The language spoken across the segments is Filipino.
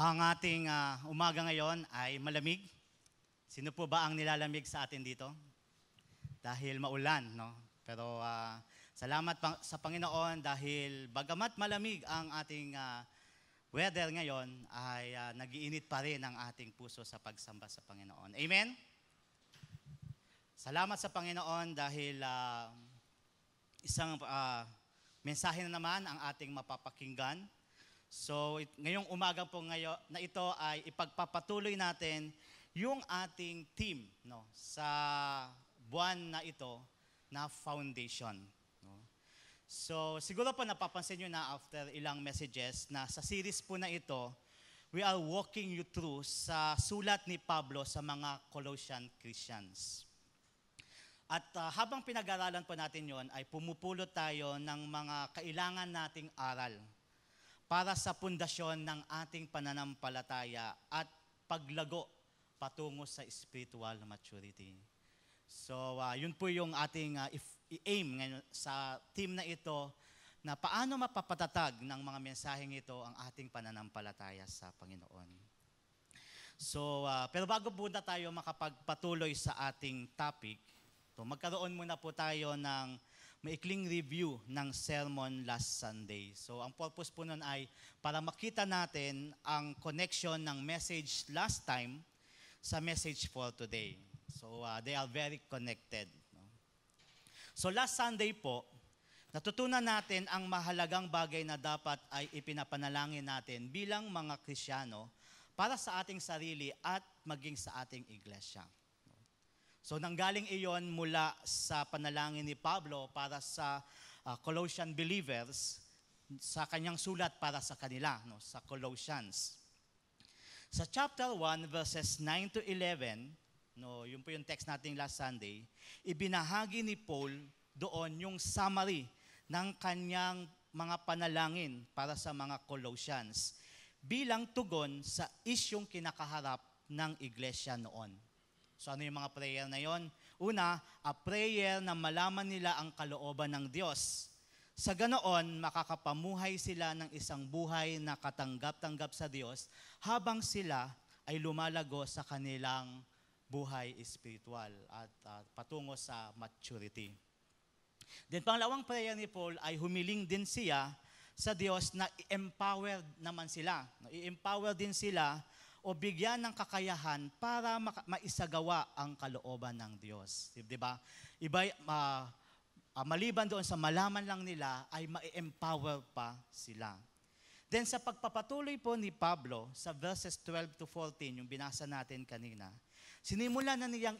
Ang ating uh, umaga ngayon ay malamig. Sino po ba ang nilalamig sa atin dito? Dahil maulan, no? Pero uh, salamat pa- sa Panginoon dahil bagamat malamig ang ating uh, weather ngayon, ay uh, nagiinit pa rin ang ating puso sa pagsamba sa Panginoon. Amen? Salamat sa Panginoon dahil uh, isang uh, mensahe na naman ang ating mapapakinggan So it, ngayong umaga po ngayon na ito ay ipagpapatuloy natin yung ating team no sa buwan na ito na foundation. No? So siguro po napapansin nyo na after ilang messages na sa series po na ito, we are walking you through sa sulat ni Pablo sa mga Colossian Christians. At uh, habang pinag-aralan po natin yon ay pumupulot tayo ng mga kailangan nating aral para sa pundasyon ng ating pananampalataya at paglago patungo sa spiritual maturity. So, uh, yun po yung ating uh, if, aim ngayon sa team na ito na paano mapapatatag ng mga mensaheng ito ang ating pananampalataya sa Panginoon. So, uh, pero bago po na tayo makapagpatuloy sa ating topic, to magkaroon muna po tayo ng maikling review ng sermon last Sunday. So ang purpose po nun ay para makita natin ang connection ng message last time sa message for today. So uh, they are very connected. No? So last Sunday po, natutunan natin ang mahalagang bagay na dapat ay ipinapanalangin natin bilang mga Krisyano para sa ating sarili at maging sa ating iglesia. So nanggaling iyon mula sa panalangin ni Pablo para sa uh, Colossian believers sa kanyang sulat para sa kanila, no, sa Colossians. Sa chapter 1 verses 9 to 11, no, yun po yung text natin last Sunday, ibinahagi ni Paul doon yung summary ng kanyang mga panalangin para sa mga Colossians bilang tugon sa isyong kinakaharap ng iglesia noon. So ano yung mga prayer na yon? Una, a prayer na malaman nila ang kalooban ng Diyos. Sa ganoon, makakapamuhay sila ng isang buhay na katanggap-tanggap sa Diyos habang sila ay lumalago sa kanilang buhay spiritual at uh, patungo sa maturity. Then pangalawang prayer ni Paul ay humiling din siya sa Diyos na i-empowered naman sila. I-empower din sila o bigyan ng kakayahan para ma- maisagawa ang kalooban ng Diyos. Di ba? Iba, uh, ah, maliban doon sa malaman lang nila, ay ma-empower pa sila. Then sa pagpapatuloy po ni Pablo sa verses 12 to 14, yung binasa natin kanina, sinimula na niyang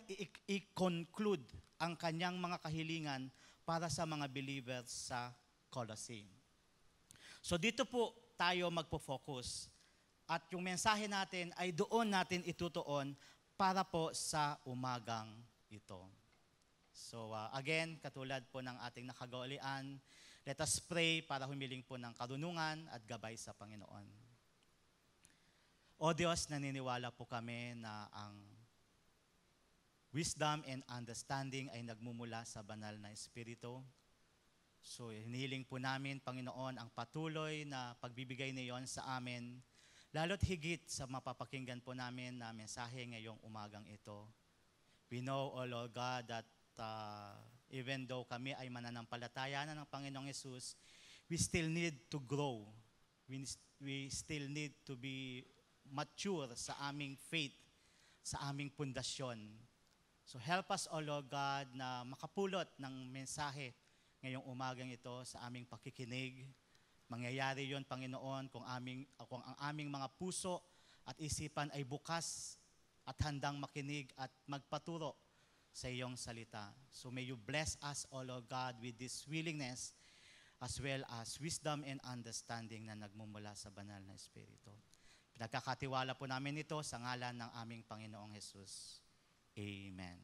i-conclude ang kanyang mga kahilingan para sa mga believers sa Colosseum. So dito po tayo magpo-focus. At yung mensahe natin ay doon natin itutuon para po sa umagang ito. So uh, again, katulad po ng ating nakagaolian, let us pray para humiling po ng karunungan at gabay sa Panginoon. O Diyos, naniniwala po kami na ang wisdom and understanding ay nagmumula sa banal na Espiritu. So hinihiling po namin, Panginoon, ang patuloy na pagbibigay niyon sa amin Lalo't higit sa mapapakinggan po namin na mensahe ngayong umagang ito. We know, O Lord God, that uh, even though kami ay mananampalataya na ng Panginoong Yesus, we still need to grow. We, we still need to be mature sa aming faith, sa aming pundasyon. So help us, O Lord God, na makapulot ng mensahe ngayong umagang ito sa aming pakikinig Mangyayari yon Panginoon, kung, aming, kung ang aming mga puso at isipan ay bukas at handang makinig at magpaturo sa iyong salita. So may you bless us, O Lord God, with this willingness as well as wisdom and understanding na nagmumula sa banal na Espiritu. Pinagkakatiwala po namin ito sa ngalan ng aming Panginoong Jesus. Amen.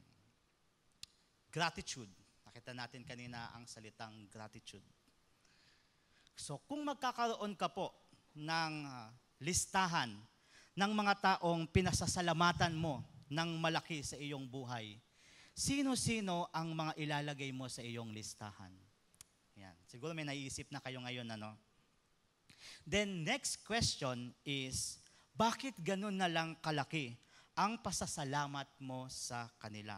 Gratitude. Nakita natin kanina ang salitang gratitude. So kung magkakaroon ka po ng ah, listahan ng mga taong pinasasalamatan mo ng malaki sa iyong buhay, sino-sino ang mga ilalagay mo sa iyong listahan? Yan. Siguro may naiisip na kayo ngayon, ano? Then next question is, bakit ganun na lang kalaki ang pasasalamat mo sa kanila?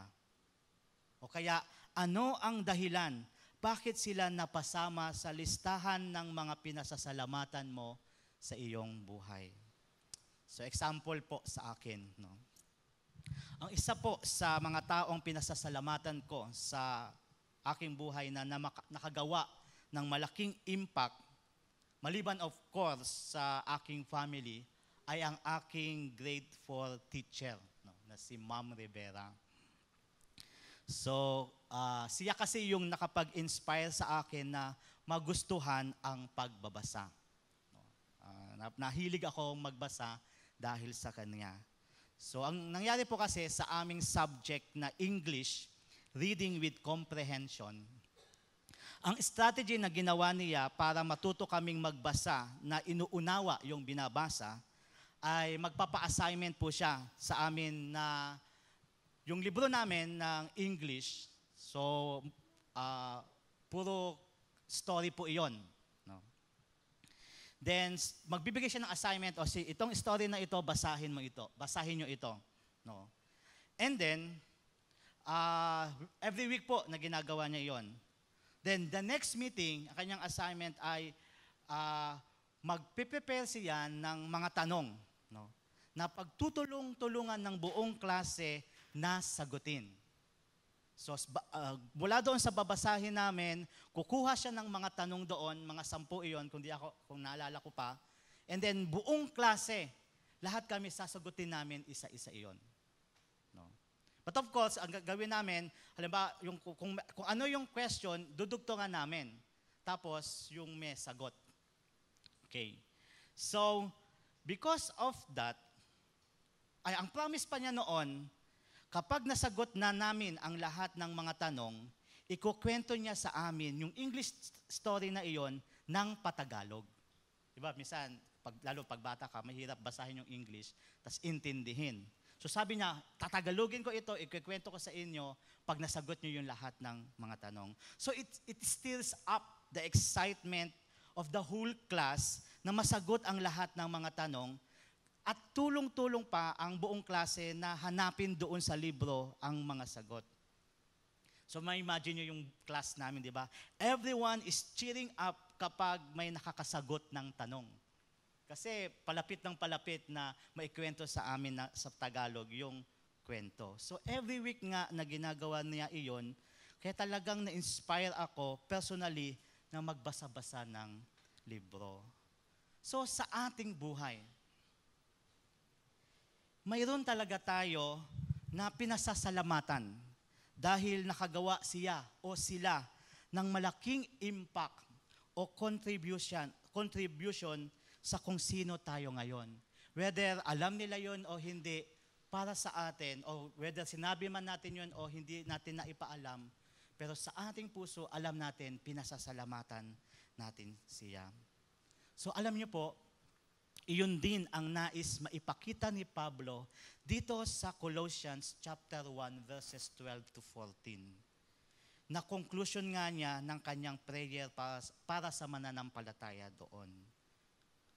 O kaya, ano ang dahilan bakit sila napasama sa listahan ng mga pinasasalamatan mo sa iyong buhay. So example po sa akin, no. Ang isa po sa mga taong pinasasalamatan ko sa aking buhay na nakagawa ng malaking impact maliban of course sa aking family ay ang aking grade 4 teacher no, na si Ma'am Rivera. So, uh, siya kasi yung nakapag-inspire sa akin na magustuhan ang pagbabasa. Uh, nahilig ako magbasa dahil sa kanya. So, ang nangyari po kasi sa aming subject na English, Reading with Comprehension, ang strategy na ginawa niya para matuto kaming magbasa na inuunawa yung binabasa ay magpapa-assignment po siya sa amin na yung libro namin ng English, so uh, puro story po iyon. No? Then, magbibigay siya ng assignment, o si itong story na ito, basahin mo ito. Basahin nyo ito. No? And then, uh, every week po na ginagawa niya iyon. Then, the next meeting, ang kanyang assignment ay uh, ah, magpe siya ng mga tanong. No? Na pagtutulong-tulungan ng buong klase na So uh, mula doon sa babasahin namin, kukuha siya ng mga tanong doon, mga sampu iyon, kung, di ako, kung naalala ko pa. And then buong klase, lahat kami sasagutin namin isa-isa iyon. No? But of course, ang gagawin namin, halimbawa, yung, kung, kung ano yung question, dudugtungan namin. Tapos, yung may sagot. Okay. So, because of that, ay, ang promise pa niya noon, Kapag nasagot na namin ang lahat ng mga tanong, ikukwento niya sa amin yung English story na iyon ng patagalog. Diba, minsan, pag, lalo pag bata ka, mahirap basahin yung English, tas intindihin. So sabi niya, tatagalogin ko ito, ikukwento ko sa inyo pag nasagot niyo yung lahat ng mga tanong. So it, it stirs up the excitement of the whole class na masagot ang lahat ng mga tanong at tulong-tulong pa ang buong klase na hanapin doon sa libro ang mga sagot. So may imagine nyo yung class namin, di ba? Everyone is cheering up kapag may nakakasagot ng tanong. Kasi palapit ng palapit na maikwento sa amin na, sa Tagalog yung kwento. So every week nga na ginagawa niya iyon, kaya talagang na-inspire ako personally na magbasa-basa ng libro. So sa ating buhay, mayroon talaga tayo na pinasasalamatan dahil nakagawa siya o sila ng malaking impact o contribution, contribution sa kung sino tayo ngayon. Whether alam nila yon o hindi, para sa atin, o whether sinabi man natin yon o hindi natin naipaalam, pero sa ating puso, alam natin, pinasasalamatan natin siya. So alam niyo po, iyon din ang nais maipakita ni Pablo dito sa Colossians chapter 1 verses 12 to 14. Na conclusion nga niya ng kanyang prayer para, para sa mananampalataya doon.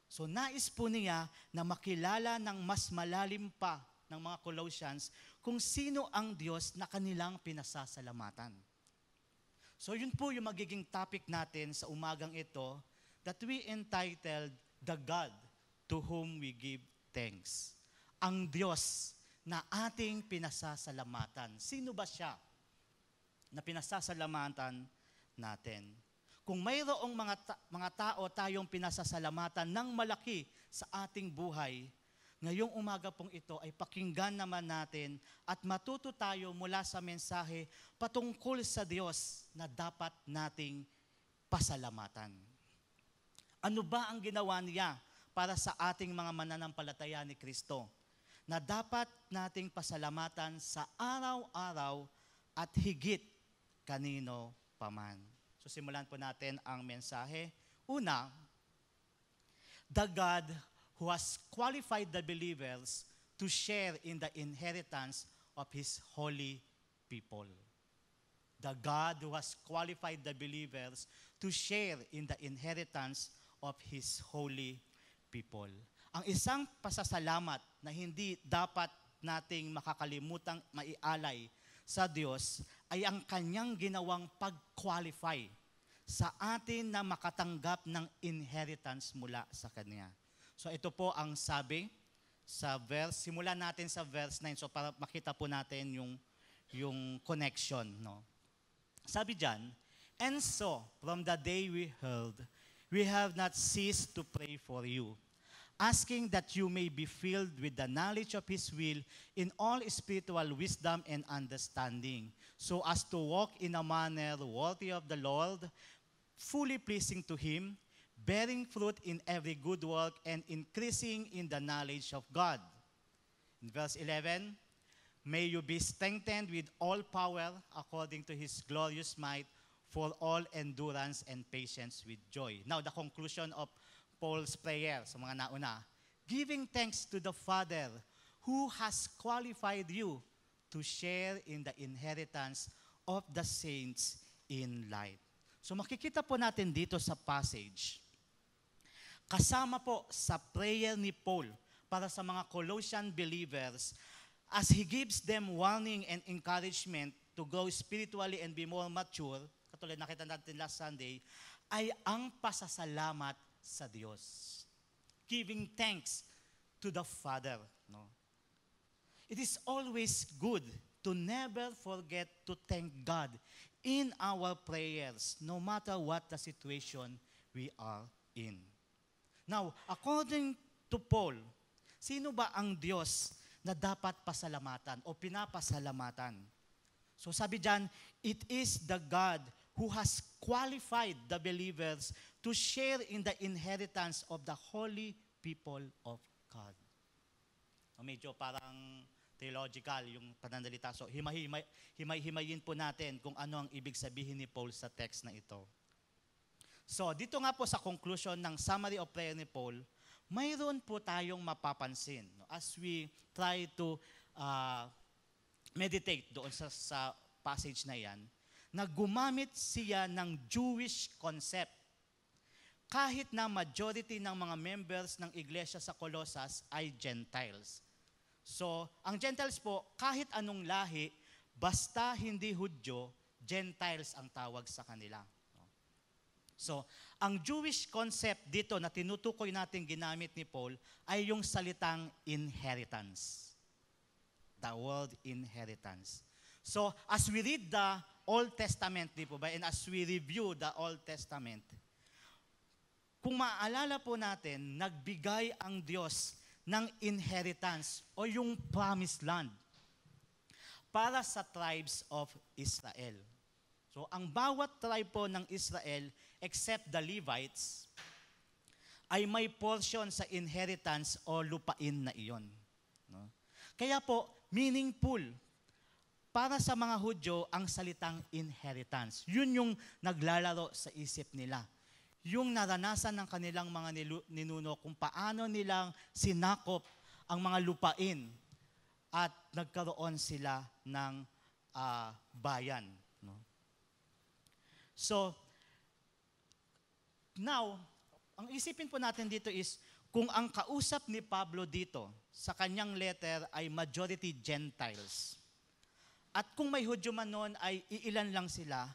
So nais po niya na makilala ng mas malalim pa ng mga Colossians kung sino ang Diyos na kanilang pinasasalamatan. So yun po yung magiging topic natin sa umagang ito that we entitled The God to whom we give thanks. Ang Diyos na ating pinasasalamatan. Sino ba siya na pinasasalamatan natin? Kung mayroong mga, ta- mga tao tayong pinasasalamatan ng malaki sa ating buhay, ngayong umaga pong ito ay pakinggan naman natin at matuto tayo mula sa mensahe patungkol sa Diyos na dapat nating pasalamatan. Ano ba ang ginawa niya para sa ating mga mananampalataya ni Kristo na dapat nating pasalamatan sa araw-araw at higit kanino paman. So simulan po natin ang mensahe. Una, the God who has qualified the believers to share in the inheritance of His holy people. The God who has qualified the believers to share in the inheritance of His holy people. Ang isang pasasalamat na hindi dapat nating makakalimutang maialay sa Diyos ay ang kanyang ginawang pag-qualify sa atin na makatanggap ng inheritance mula sa Kanya. So ito po ang sabi sa verse, simulan natin sa verse 9 so para makita po natin yung, yung connection. No? Sabi dyan, And so, from the day we heard, we have not ceased to pray for you, asking that you may be filled with the knowledge of His will in all spiritual wisdom and understanding, so as to walk in a manner worthy of the Lord, fully pleasing to Him, bearing fruit in every good work and increasing in the knowledge of God. In verse 11, may you be strengthened with all power according to His glorious might for all endurance and patience with joy. Now, the conclusion of Paul's prayer sa mga nauna, giving thanks to the Father who has qualified you to share in the inheritance of the saints in light. So makikita po natin dito sa passage, kasama po sa prayer ni Paul para sa mga Colossian believers as he gives them warning and encouragement to grow spiritually and be more mature, katulad nakita natin last Sunday, ay ang pasasalamat sa Diyos. Giving thanks to the Father. No? It is always good to never forget to thank God in our prayers, no matter what the situation we are in. Now, according to Paul, sino ba ang Diyos na dapat pasalamatan o pinapasalamatan? So sabi diyan, it is the God who has qualified the believers to share in the inheritance of the holy people of God. O medyo parang theological yung pananalita. So himay-himay, himayin po natin kung ano ang ibig sabihin ni Paul sa text na ito. So dito nga po sa conclusion ng summary of prayer ni Paul, mayroon po tayong mapapansin as we try to uh, meditate doon sa, sa passage na yan, na gumamit siya ng Jewish concept kahit na majority ng mga members ng iglesia sa Colosas ay Gentiles. So, ang Gentiles po, kahit anong lahi, basta hindi Hudyo, Gentiles ang tawag sa kanila. So, ang Jewish concept dito na tinutukoy natin ginamit ni Paul ay yung salitang inheritance. The world inheritance. So, as we read the Old Testament, di po ba? And as we review the Old Testament, kung maaalala po natin, nagbigay ang Diyos ng inheritance o yung promised land para sa tribes of Israel. So ang bawat tribe po ng Israel except the Levites ay may portion sa inheritance o lupain na iyon. No? Kaya po, meaningful para sa mga Hudyo ang salitang inheritance. Yun yung naglalaro sa isip nila yung naranasan ng kanilang mga ninuno kung paano nilang sinakop ang mga lupain at nagkaroon sila ng uh, bayan. No? So, now, ang isipin po natin dito is, kung ang kausap ni Pablo dito sa kanyang letter ay majority Gentiles, at kung may Hudyo man noon ay iilan lang sila,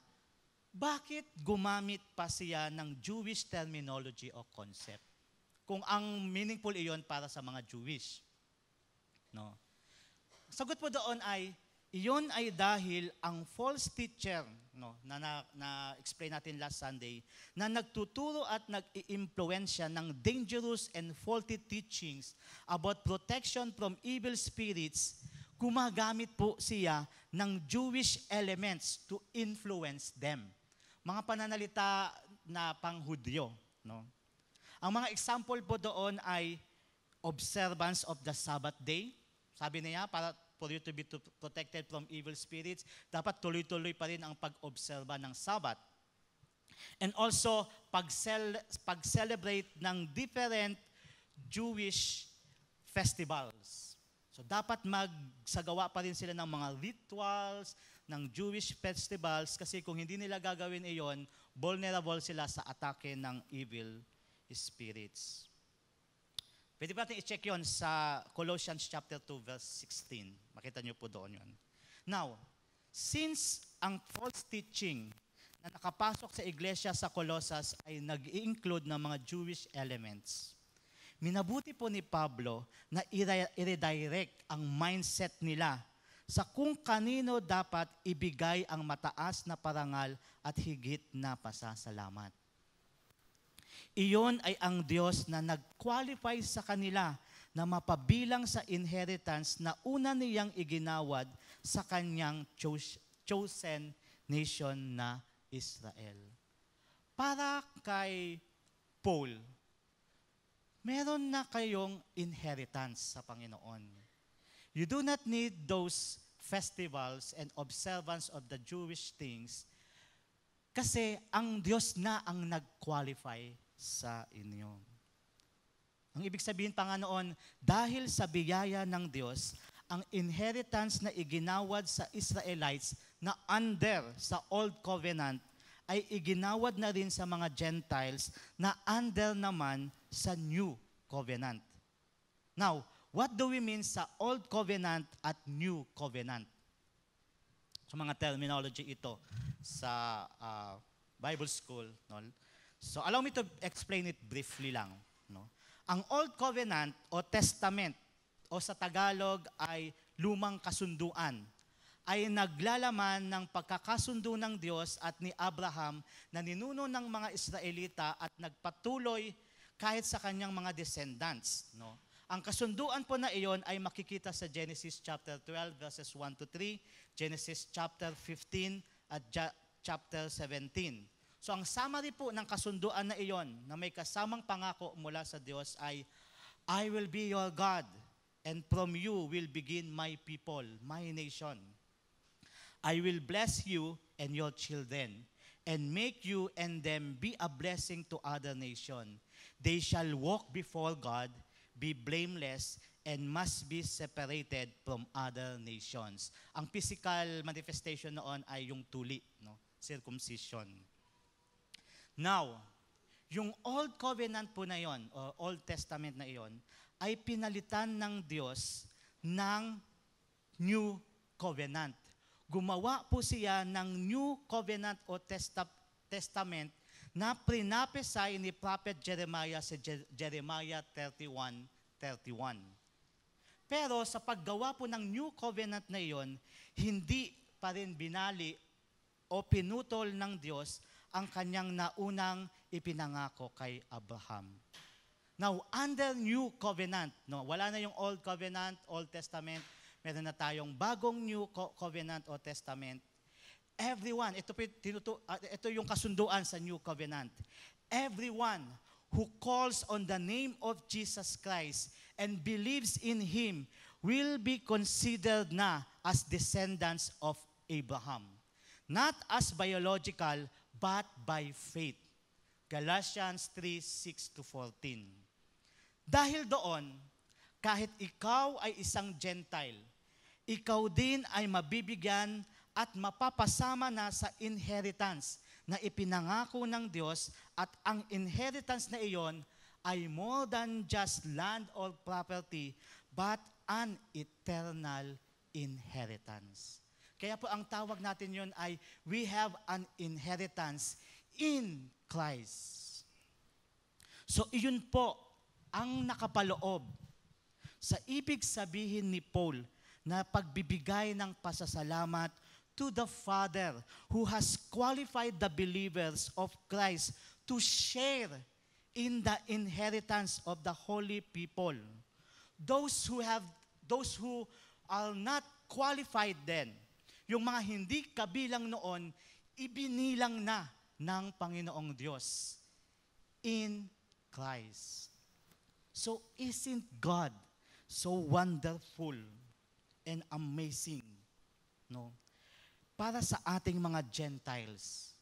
bakit gumamit pa siya ng Jewish terminology o concept? Kung ang meaningful iyon para sa mga Jewish. No? Sagot po doon ay, iyon ay dahil ang false teacher no, na, na, na explain natin last Sunday, na nagtuturo at nag-iimpluensya ng dangerous and faulty teachings about protection from evil spirits, gumagamit po siya ng Jewish elements to influence them mga pananalita na panghudyo. No? Ang mga example po doon ay observance of the Sabbath day. Sabi niya, para for you to be to protected from evil spirits, dapat tuloy-tuloy pa rin ang pag-obserba ng Sabbath. And also, pag-celebrate ng different Jewish festivals. So dapat magsagawa pa rin sila ng mga rituals, ng Jewish festivals kasi kung hindi nila gagawin iyon, vulnerable sila sa atake ng evil spirits. Pwede ba natin i-check yon sa Colossians chapter 2 verse 16. Makita niyo po doon yon. Now, since ang false teaching na nakapasok sa iglesia sa Colossus ay nag-include ng mga Jewish elements, minabuti po ni Pablo na i-redirect ang mindset nila sa kung kanino dapat ibigay ang mataas na parangal at higit na pasasalamat. Iyon ay ang Diyos na nag-qualify sa kanila na mapabilang sa inheritance na una niyang iginawad sa kanyang cho- chosen nation na Israel. Para kay Paul, meron na kayong inheritance sa Panginoon You do not need those festivals and observance of the Jewish things kasi ang Diyos na ang nag-qualify sa inyo. Ang ibig sabihin pa nga noon, dahil sa biyaya ng Diyos, ang inheritance na iginawad sa Israelites na under sa Old Covenant ay iginawad na rin sa mga Gentiles na under naman sa New Covenant. Now, What do we mean sa Old Covenant at New Covenant? So mga terminology ito sa uh, Bible school. No? So allow me to explain it briefly lang. No? Ang Old Covenant o Testament o sa Tagalog ay lumang kasunduan ay naglalaman ng pagkakasundo ng Diyos at ni Abraham na ninuno ng mga Israelita at nagpatuloy kahit sa kanyang mga descendants. No? Ang kasunduan po na iyon ay makikita sa Genesis chapter 12 verses 1 to 3, Genesis chapter 15 at chapter 17. So ang summary po ng kasunduan na iyon na may kasamang pangako mula sa Diyos ay, I will be your God and from you will begin my people, my nation. I will bless you and your children and make you and them be a blessing to other nation. They shall walk before God be blameless, and must be separated from other nations. Ang physical manifestation noon ay yung tuli, no? circumcision. Now, yung Old Covenant po na yon, o Old Testament na iyon, ay pinalitan ng Diyos ng New Covenant. Gumawa po siya ng New Covenant o testa- Testament na prinapesay ni Prophet Jeremiah sa si Jeremiah 31, Pero sa paggawa po ng New Covenant na iyon, hindi pa rin binali o pinutol ng Diyos ang kanyang naunang ipinangako kay Abraham. Now, under New Covenant, no, wala na yung Old Covenant, Old Testament, meron na tayong bagong New Covenant o Testament, Everyone, ito, tinutu, ah, ito yung kasunduan sa New Covenant. Everyone who calls on the name of Jesus Christ and believes in Him will be considered na as descendants of Abraham. Not as biological, but by faith. Galatians 3, 6 to 14. Dahil doon, kahit ikaw ay isang Gentile, ikaw din ay mabibigyan at mapapasama na sa inheritance na ipinangako ng Diyos at ang inheritance na iyon ay more than just land or property but an eternal inheritance. Kaya po ang tawag natin yun ay we have an inheritance in Christ. So iyon po ang nakapaloob sa ibig sabihin ni Paul na pagbibigay ng pasasalamat to the Father who has qualified the believers of Christ to share in the inheritance of the holy people. Those who have those who are not qualified then, yung mga hindi kabilang noon, ibinilang na ng Panginoong Diyos in Christ. So isn't God so wonderful and amazing? No para sa ating mga Gentiles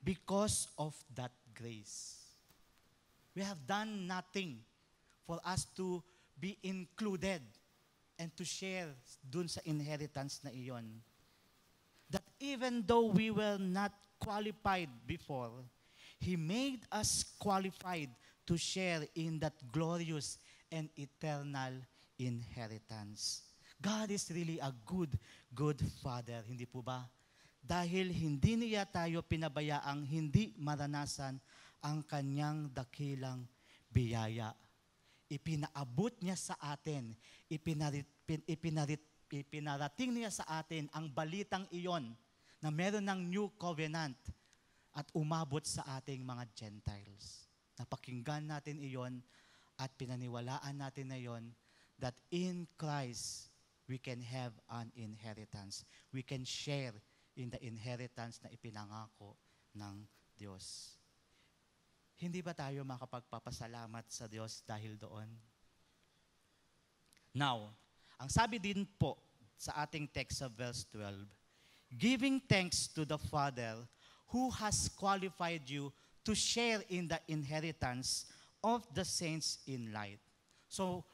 because of that grace. We have done nothing for us to be included and to share dun sa inheritance na iyon. That even though we were not qualified before, He made us qualified to share in that glorious and eternal inheritance. God is really a good, good Father. Hindi po ba? Dahil hindi niya tayo pinabayaang hindi maranasan ang kanyang dakilang biyaya. Ipinaabot niya sa atin, ipinarit, ipinarit, ipinarating niya sa atin ang balitang iyon na meron ng new covenant at umabot sa ating mga Gentiles. Napakinggan natin iyon at pinaniwalaan natin na iyon that in Christ we can have an inheritance. We can share in the inheritance na ipinangako ng Diyos. Hindi ba tayo makapagpapasalamat sa Diyos dahil doon? Now, ang sabi din po sa ating text sa verse 12, giving thanks to the Father who has qualified you to share in the inheritance of the saints in light. So,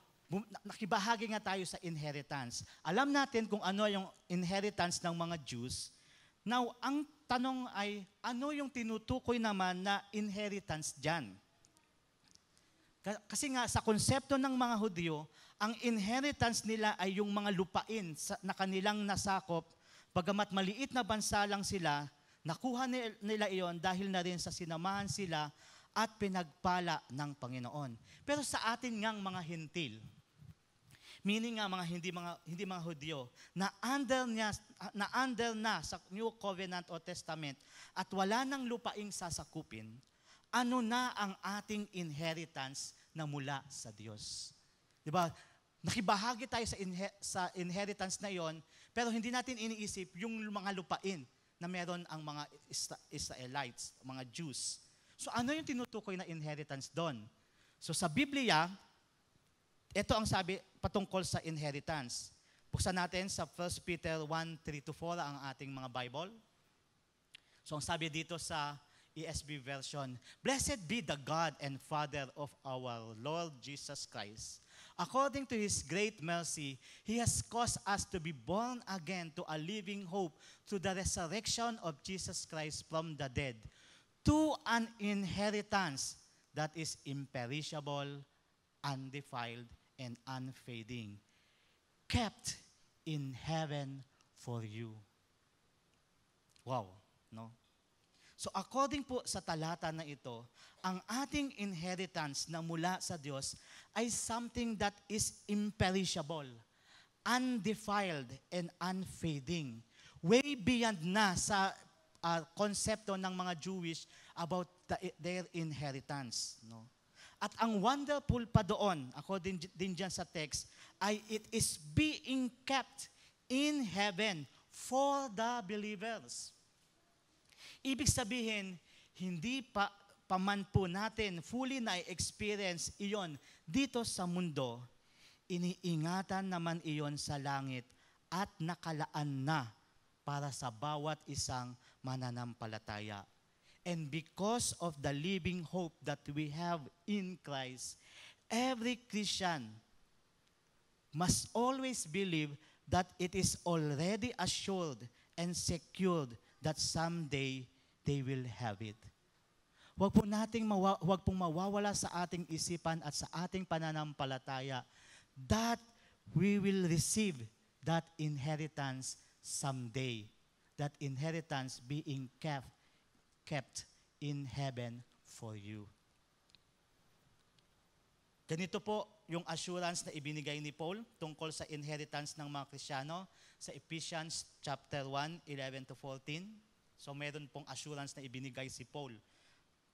nakibahagi nga tayo sa inheritance. Alam natin kung ano yung inheritance ng mga Jews. Now, ang tanong ay, ano yung tinutukoy naman na inheritance dyan? Kasi nga, sa konsepto ng mga Hudyo, ang inheritance nila ay yung mga lupain na kanilang nasakop, bagamat maliit na bansa lang sila, nakuha nila iyon dahil na rin sa sinamahan sila at pinagpala ng Panginoon. Pero sa atin ngang mga hintil, meaning nga mga hindi mga hindi mga Hudyo, na under niya na under na sa New Covenant o Testament at wala nang lupaing sasakupin, ano na ang ating inheritance na mula sa Diyos? 'Di ba? Nakibahagi tayo sa, inhe- sa inheritance na yon, pero hindi natin iniisip yung mga lupain na meron ang mga Israelites, mga Jews. So ano yung tinutukoy na inheritance doon? So sa Biblia, ito ang sabi patungkol sa inheritance. Buksan natin sa 1 Peter 1, 3 4 ang ating mga Bible. So ang sabi dito sa ESB version, Blessed be the God and Father of our Lord Jesus Christ. According to His great mercy, He has caused us to be born again to a living hope through the resurrection of Jesus Christ from the dead, to an inheritance that is imperishable, undefiled, and unfading, kept in heaven for you. Wow, no? So according po sa talata na ito, ang ating inheritance na mula sa Diyos ay something that is imperishable, undefiled, and unfading. Way beyond na sa uh, konsepto ng mga Jewish about the, their inheritance. No? At ang wonderful pa doon, ako din, din dyan sa text, ay it is being kept in heaven for the believers. Ibig sabihin, hindi pa paman po natin fully na experience iyon dito sa mundo, iniingatan naman iyon sa langit at nakalaan na para sa bawat isang mananampalataya. And because of the living hope that we have in Christ, every Christian must always believe that it is already assured and secured that someday they will have it. Huwag po nating mawa, huwag pong mawawala sa ating isipan at sa ating pananampalataya that we will receive that inheritance someday. That inheritance being kept kept in heaven for you. Ganito po yung assurance na ibinigay ni Paul tungkol sa inheritance ng mga Kristiyano sa Ephesians chapter 1, 11 to 14. So meron pong assurance na ibinigay si Paul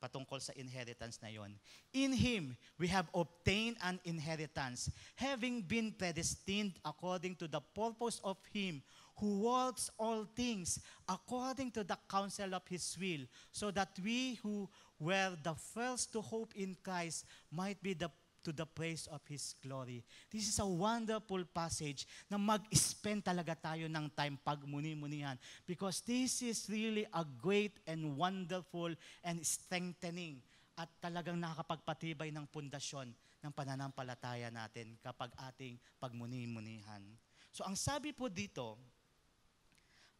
patungkol sa inheritance na yon. In Him, we have obtained an inheritance, having been predestined according to the purpose of Him who works all things according to the counsel of His will, so that we who were the first to hope in Christ might be the to the praise of His glory. This is a wonderful passage na mag-spend talaga tayo ng time pag muni-munihan because this is really a great and wonderful and strengthening at talagang nakakapagpatibay ng pundasyon ng pananampalataya natin kapag ating pagmuni-munihan. So ang sabi po dito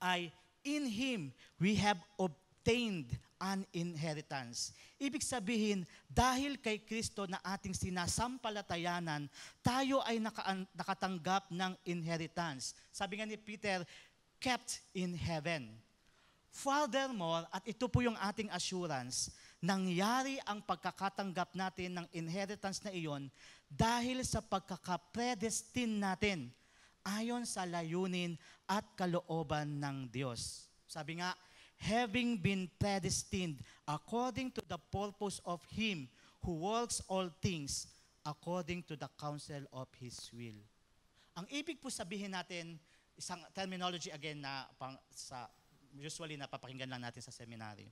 ay, In Him we have obtained obtained an inheritance. Ibig sabihin, dahil kay Kristo na ating sinasampalatayanan, tayo ay naka- nakatanggap ng inheritance. Sabi nga ni Peter, kept in heaven. Furthermore, at ito po yung ating assurance, nangyari ang pagkakatanggap natin ng inheritance na iyon dahil sa pagkakapredestine natin ayon sa layunin at kalooban ng Diyos. Sabi nga, having been predestined according to the purpose of Him who works all things according to the counsel of His will. Ang ibig po sabihin natin, isang terminology again na pang, sa, usually napapakinggan lang natin sa seminary,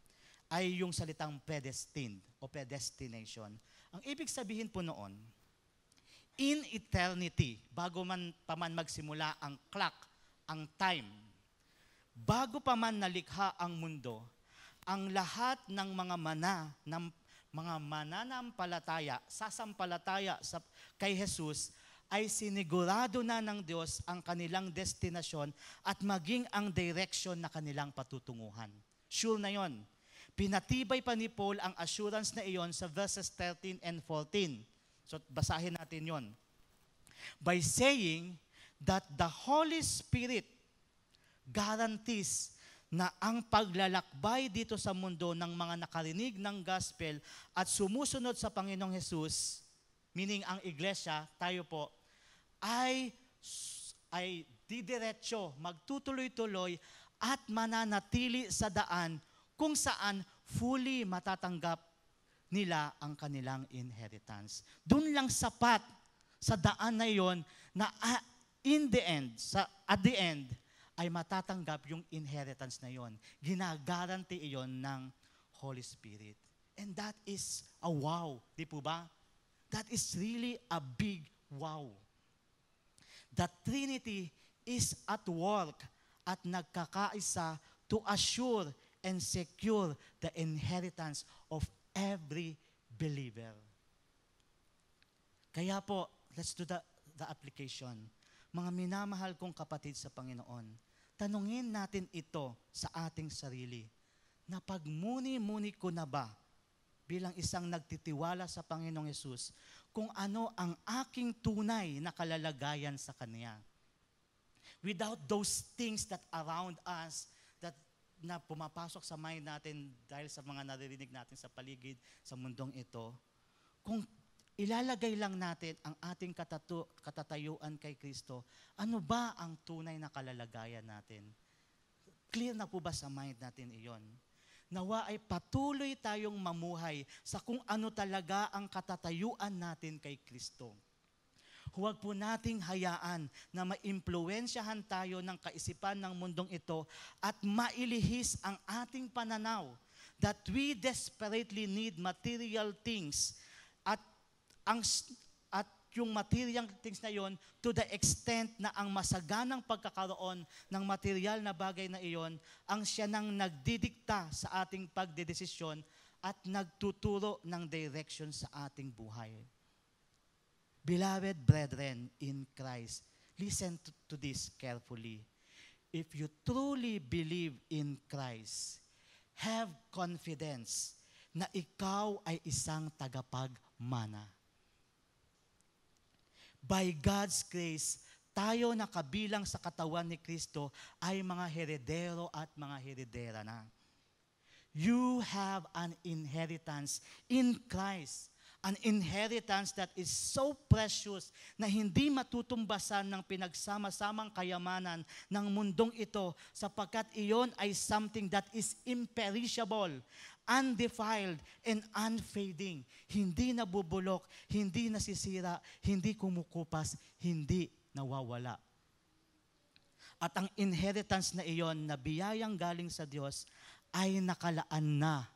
ay yung salitang predestined o predestination. Ang ibig sabihin po noon, in eternity, bago man, pa man magsimula ang clock, ang time, bago pa man nalikha ang mundo, ang lahat ng mga mana, ng mga mananampalataya, sasampalataya sa, kay Jesus, ay sinigurado na ng Diyos ang kanilang destinasyon at maging ang direction na kanilang patutunguhan. Sure na yon. Pinatibay pa ni Paul ang assurance na iyon sa verses 13 and 14. So basahin natin yon. By saying that the Holy Spirit guarantees na ang paglalakbay dito sa mundo ng mga nakarinig ng gospel at sumusunod sa Panginoong Hesus, meaning ang iglesia, tayo po, ay, ay didiretso, magtutuloy-tuloy at mananatili sa daan kung saan fully matatanggap nila ang kanilang inheritance. Doon lang sapat sa daan na yon na ah, in the end, sa, at the end, ay matatanggap yung inheritance na yon. Ginagaranti iyon ng Holy Spirit. And that is a wow. Di po ba? That is really a big wow. The Trinity is at work at nagkakaisa to assure and secure the inheritance of every believer. Kaya po, let's do the, the application. Mga minamahal kong kapatid sa Panginoon, tanungin natin ito sa ating sarili. Napagmuni-muni ko na ba bilang isang nagtitiwala sa Panginoong Yesus kung ano ang aking tunay na kalalagayan sa Kanya? Without those things that around us, that na pumapasok sa mind natin dahil sa mga naririnig natin sa paligid, sa mundong ito, kung ilalagay lang natin ang ating katatu- katatayuan kay Kristo, ano ba ang tunay na kalalagayan natin? Clear na po ba sa mind natin iyon? Nawa ay patuloy tayong mamuhay sa kung ano talaga ang katatayuan natin kay Kristo. Huwag po nating hayaan na maimpluwensyahan tayo ng kaisipan ng mundong ito at mailihis ang ating pananaw that we desperately need material things ang, at yung material things na yon to the extent na ang masaganang pagkakaroon ng material na bagay na iyon ang siya nang nagdidikta sa ating pagdedesisyon at nagtuturo ng direction sa ating buhay. Beloved brethren in Christ, listen to, to this carefully. If you truly believe in Christ, have confidence na ikaw ay isang tagapagmana by God's grace, tayo na kabilang sa katawan ni Kristo ay mga heredero at mga heredera na. You have an inheritance in Christ. An inheritance that is so precious na hindi matutumbasan ng pinagsama-samang kayamanan ng mundong ito sapagkat iyon ay something that is imperishable undefiled and unfading. Hindi nabubulok, hindi nasisira, hindi kumukupas, hindi nawawala. At ang inheritance na iyon na biyayang galing sa Diyos ay nakalaan na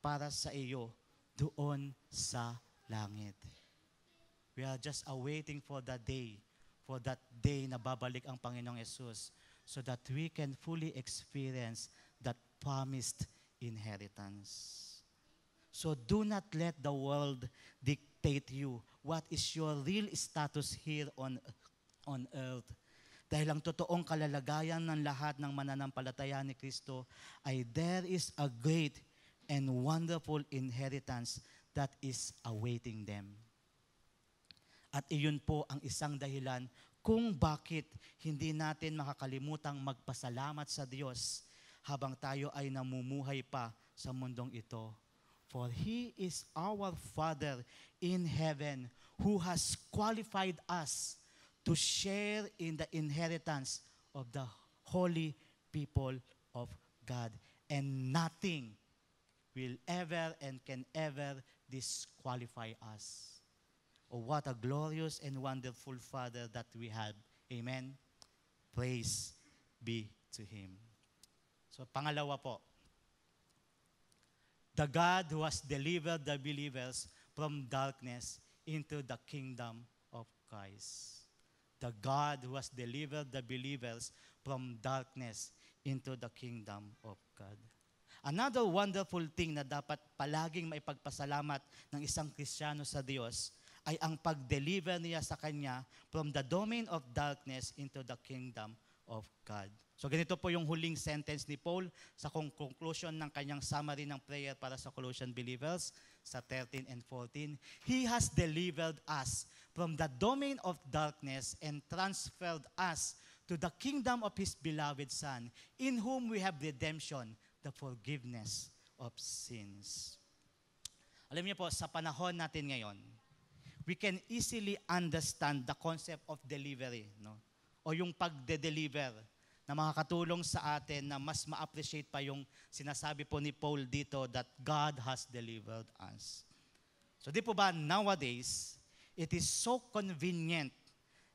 para sa iyo doon sa langit. We are just awaiting for that day, for that day na babalik ang Panginoong Yesus so that we can fully experience that promised inheritance. So do not let the world dictate you what is your real status here on, on earth. Dahil ang totoong kalalagayan ng lahat ng mananampalataya ni Kristo ay there is a great and wonderful inheritance that is awaiting them. At iyon po ang isang dahilan kung bakit hindi natin makakalimutang magpasalamat sa Diyos habang tayo ay namumuhay pa sa mundong ito. For He is our Father in heaven who has qualified us to share in the inheritance of the holy people of God. And nothing will ever and can ever disqualify us. Oh, what a glorious and wonderful Father that we have. Amen. Praise be to Him. So pangalawa po, the God who has delivered the believers from darkness into the kingdom of Christ. The God who has delivered the believers from darkness into the kingdom of God. Another wonderful thing na dapat palaging maipagpasalamat ng isang Kristiyano sa Diyos ay ang pag-deliver niya sa kanya from the domain of darkness into the kingdom of God. So ganito po yung huling sentence ni Paul sa conclusion ng kanyang summary ng prayer para sa Colossian believers sa 13 and 14. He has delivered us from the domain of darkness and transferred us to the kingdom of His beloved Son, in whom we have redemption, the forgiveness of sins. Alam niyo po, sa panahon natin ngayon, we can easily understand the concept of delivery, no? O yung pagde-deliver na makakatulong sa atin na mas ma-appreciate pa yung sinasabi po ni Paul dito that God has delivered us. So di po ba nowadays, it is so convenient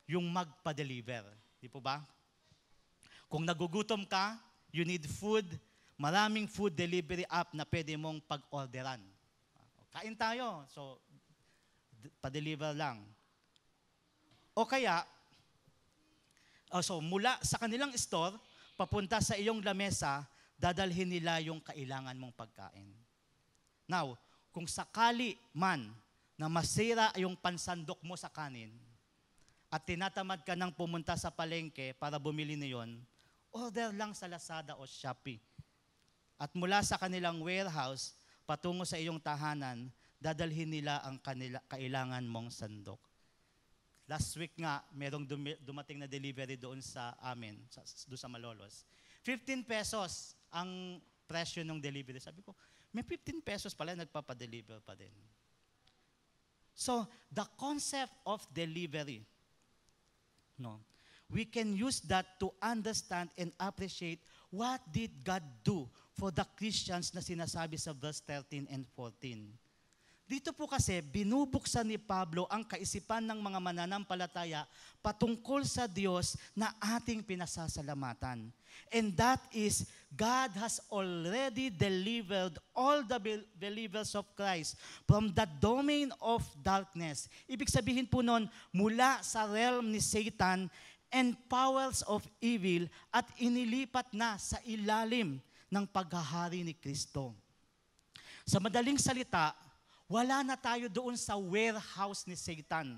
yung magpa-deliver. Di po ba? Kung nagugutom ka, you need food, maraming food delivery app na pwede mong pag-orderan. Kain tayo, so pa-deliver lang. O kaya, uh, so mula sa kanilang store, papunta sa iyong lamesa, dadalhin nila yung kailangan mong pagkain. Now, kung sakali man na masira yung pansandok mo sa kanin at tinatamad ka nang pumunta sa palengke para bumili niyon, order lang sa Lazada o Shopee. At mula sa kanilang warehouse, patungo sa iyong tahanan, dadalhin nila ang kanila, kailangan mong sandok. Last week nga, merong dumating na delivery doon sa amin, sa, doon sa Malolos. 15 pesos ang presyo ng delivery. Sabi ko, may 15 pesos pala, nagpapadeliver pa din. So, the concept of delivery, no, we can use that to understand and appreciate what did God do for the Christians na sinasabi sa verse 13 and 14. Dito po kasi binubuksan ni Pablo ang kaisipan ng mga mananampalataya patungkol sa Diyos na ating pinasasalamatan. And that is God has already delivered all the believers of Christ from the domain of darkness. Ibig sabihin po noon, mula sa realm ni Satan and powers of evil at inilipat na sa ilalim ng paghahari ni Kristo. Sa madaling salita, wala na tayo doon sa warehouse ni Satan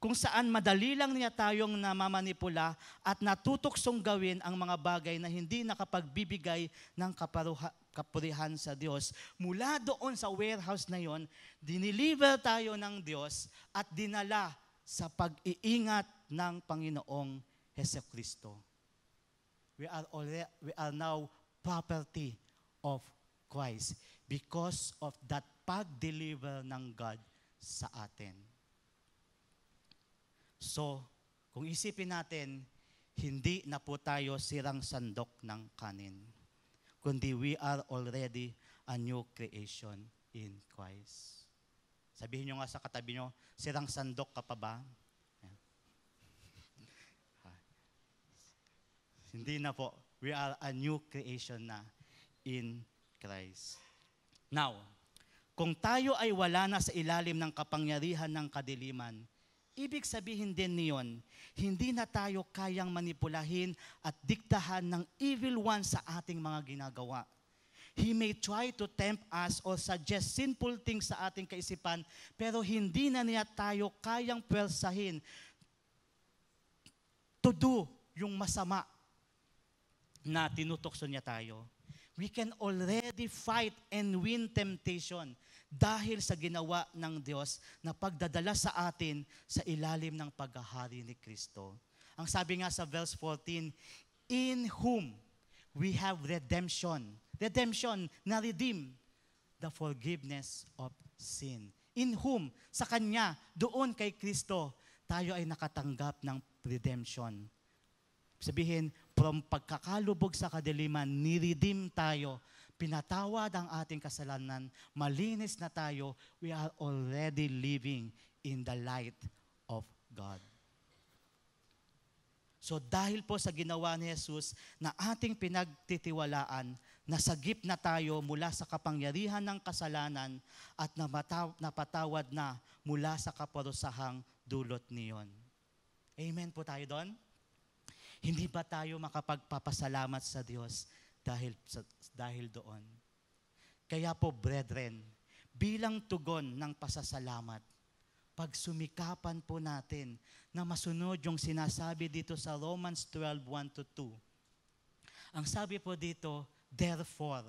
kung saan madali lang niya tayong namamanipula at natutuksong gawin ang mga bagay na hindi nakapagbibigay ng kaparuha, kapurihan sa Diyos. Mula doon sa warehouse na yon, diniliver tayo ng Diyos at dinala sa pag-iingat ng Panginoong Heso Kristo. We are, already, we are now property of Christ because of that pag-deliver ng God sa atin. So, kung isipin natin, hindi na po tayo sirang sandok ng kanin, kundi we are already a new creation in Christ. Sabihin nyo nga sa katabi nyo, sirang sandok ka pa ba? Hindi na po. We are a new creation na in Christ. Now, kung tayo ay wala na sa ilalim ng kapangyarihan ng kadiliman, ibig sabihin din niyon, hindi na tayo kayang manipulahin at diktahan ng evil one sa ating mga ginagawa. He may try to tempt us or suggest sinful things sa ating kaisipan, pero hindi na niya tayo kayang pwersahin to do yung masama na tinutokso niya tayo. We can already fight and win temptation dahil sa ginawa ng Diyos na pagdadala sa atin sa ilalim ng paghahari ni Kristo. Ang sabi nga sa verse 14, In whom we have redemption. Redemption, na-redeem. The forgiveness of sin. In whom, sa Kanya, doon kay Kristo, tayo ay nakatanggap ng redemption. Sabihin, from pagkakalubog sa kadiliman, ni-redeem tayo pinatawad ang ating kasalanan, malinis na tayo, we are already living in the light of God. So dahil po sa ginawa ni Jesus na ating pinagtitiwalaan, nasagip na tayo mula sa kapangyarihan ng kasalanan at napatawad na mula sa kaparusahang dulot niyon. Amen po tayo doon? Hindi ba tayo makapagpapasalamat sa Diyos dahil, sa, dahil doon. Kaya po, brethren, bilang tugon ng pasasalamat, pag sumikapan po natin na masunod yung sinasabi dito sa Romans 121 2. Ang sabi po dito, Therefore,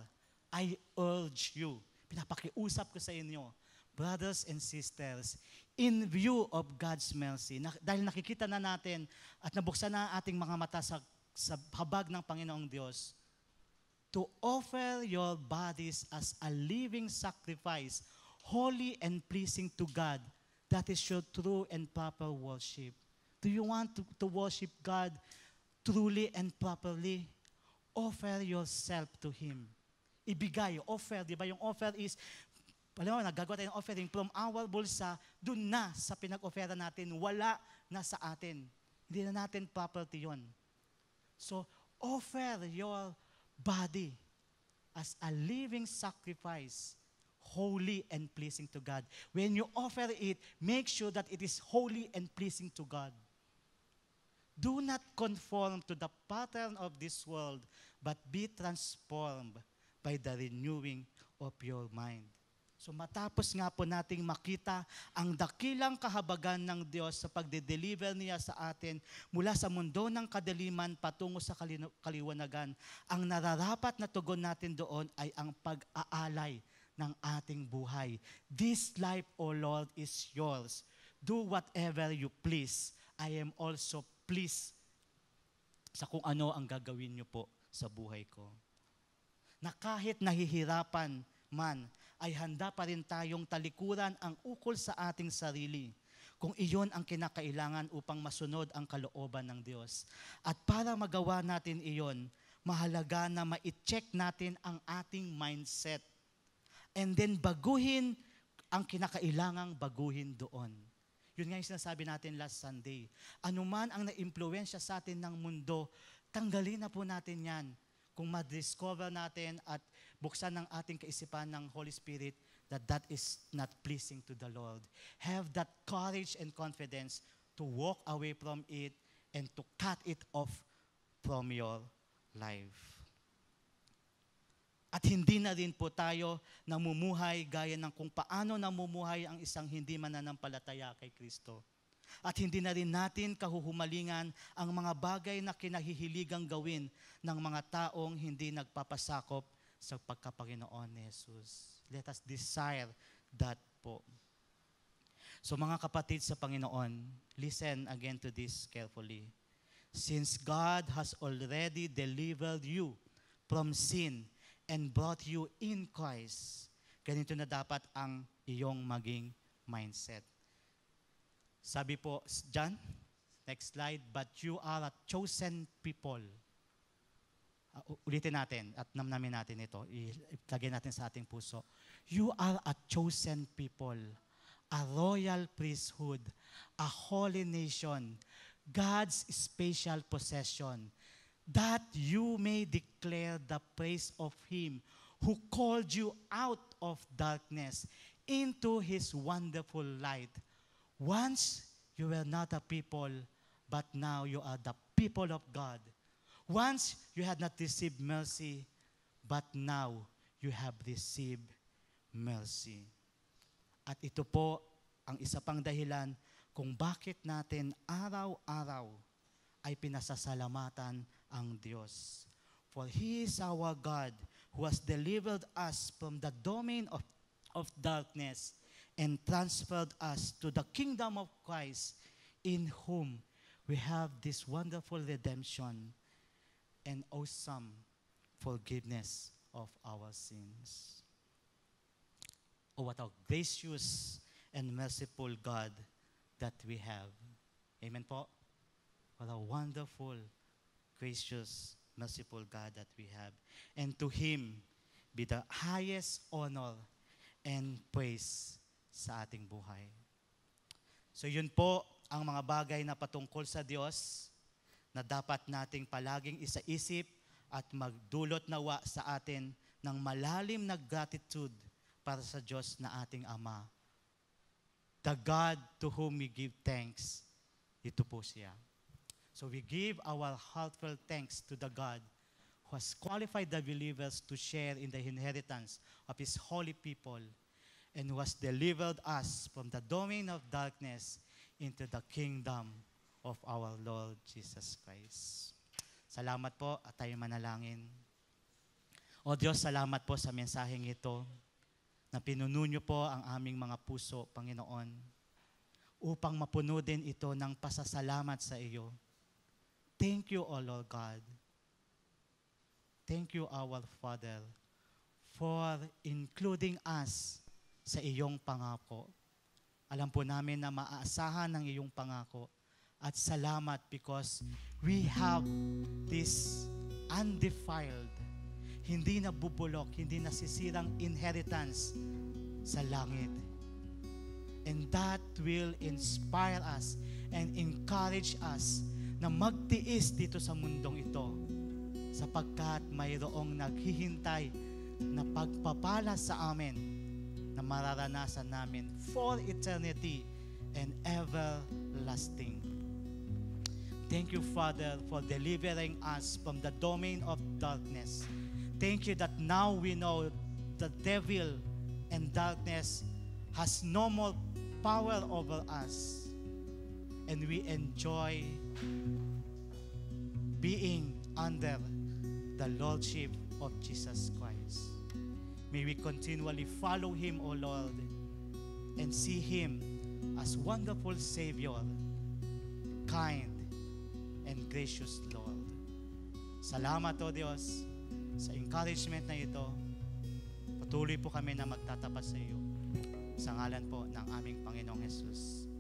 I urge you, pinapakiusap ko sa inyo, brothers and sisters, in view of God's mercy, na, dahil nakikita na natin at nabuksan na ating mga mata sa, sa habag ng Panginoong Diyos, to offer your bodies as a living sacrifice, holy and pleasing to God. That is your true and proper worship. Do you want to, to worship God truly and properly? Offer yourself to Him. Ibigay, offer. Diba yung offer is, alam mo, nagagawa tayo ng offering from our bulsa, dun na sa pinag-offera natin, wala na sa atin. Hindi na natin property yon. So, offer your body as a living sacrifice, holy and pleasing to God. When you offer it, make sure that it is holy and pleasing to God. Do not conform to the pattern of this world, but be transformed by the renewing of your mind. So matapos nga po nating makita ang dakilang kahabagan ng Diyos sa pagde-deliver niya sa atin mula sa mundo ng kadiliman patungo sa kaliwanagan, ang nararapat na tugon natin doon ay ang pag-aalay ng ating buhay. This life, O Lord, is yours. Do whatever you please. I am also pleased sa kung ano ang gagawin niyo po sa buhay ko. Na kahit nahihirapan man, ay handa pa rin tayong talikuran ang ukol sa ating sarili kung iyon ang kinakailangan upang masunod ang kalooban ng Diyos. At para magawa natin iyon, mahalaga na ma-check natin ang ating mindset and then baguhin ang kinakailangang baguhin doon. Yun nga yung sinasabi natin last Sunday. Anuman man ang naimpluensya sa atin ng mundo, tanggalin na po natin yan. Kung ma-discover natin at buksan ng ating kaisipan ng Holy Spirit that that is not pleasing to the Lord. Have that courage and confidence to walk away from it and to cut it off from your life. At hindi na rin po tayo namumuhay gaya ng kung paano namumuhay ang isang hindi mananampalataya kay Kristo. At hindi na rin natin kahuhumalingan ang mga bagay na kinahihiligang gawin ng mga taong hindi nagpapasakop sa pagkapanginoon ni Jesus. Let us desire that po. So mga kapatid sa Panginoon, listen again to this carefully. Since God has already delivered you from sin and brought you in Christ, ganito na dapat ang iyong maging mindset. Sabi po, John, next slide, but you are a chosen people Uh, ulitin natin at namnamin natin ito. Ilagay natin sa ating puso. You are a chosen people, a royal priesthood, a holy nation, God's special possession, that you may declare the praise of Him who called you out of darkness into His wonderful light. Once you were not a people, but now you are the people of God. Once you had not received mercy, but now you have received mercy. At ito po ang isa pang dahilan kung bakit natin araw-araw ay pinasasalamatan ang Diyos. For He is our God who has delivered us from the domain of, of darkness and transferred us to the kingdom of Christ in whom we have this wonderful redemption awesome forgiveness of our sins. Oh, what a gracious and merciful God that we have. Amen po? What a wonderful, gracious, merciful God that we have. And to Him be the highest honor and praise sa ating buhay. So yun po ang mga bagay na patungkol sa Diyos na dapat nating palaging isaisip at magdulot nawa sa atin ng malalim na gratitude para sa Diyos na ating Ama. The God to whom we give thanks, ito po siya. So we give our heartfelt thanks to the God who has qualified the believers to share in the inheritance of His holy people and who has delivered us from the domain of darkness into the kingdom of our Lord Jesus Christ. Salamat po at tayo manalangin. O Diyos, salamat po sa mensaheng ito na pinuno niyo po ang aming mga puso, Panginoon, upang mapuno din ito ng pasasalamat sa iyo. Thank you, O Lord God. Thank you, our Father, for including us sa iyong pangako. Alam po namin na maaasahan ng iyong pangako at salamat because we have this undefiled, hindi nabubulok, hindi nasisirang inheritance sa langit. And that will inspire us and encourage us na magtiis dito sa mundong ito sapagkat mayroong naghihintay na pagpapala sa amin na mararanasan namin for eternity and everlasting. Thank you, Father, for delivering us from the domain of darkness. Thank you that now we know the devil and darkness has no more power over us. And we enjoy being under the Lordship of Jesus Christ. May we continually follow Him, O Lord, and see Him as wonderful Savior, kind, and gracious Lord. Salamat o Diyos sa encouragement na ito. Patuloy po kami na magtatapat sa iyo sa ngalan po ng aming Panginoong Yesus.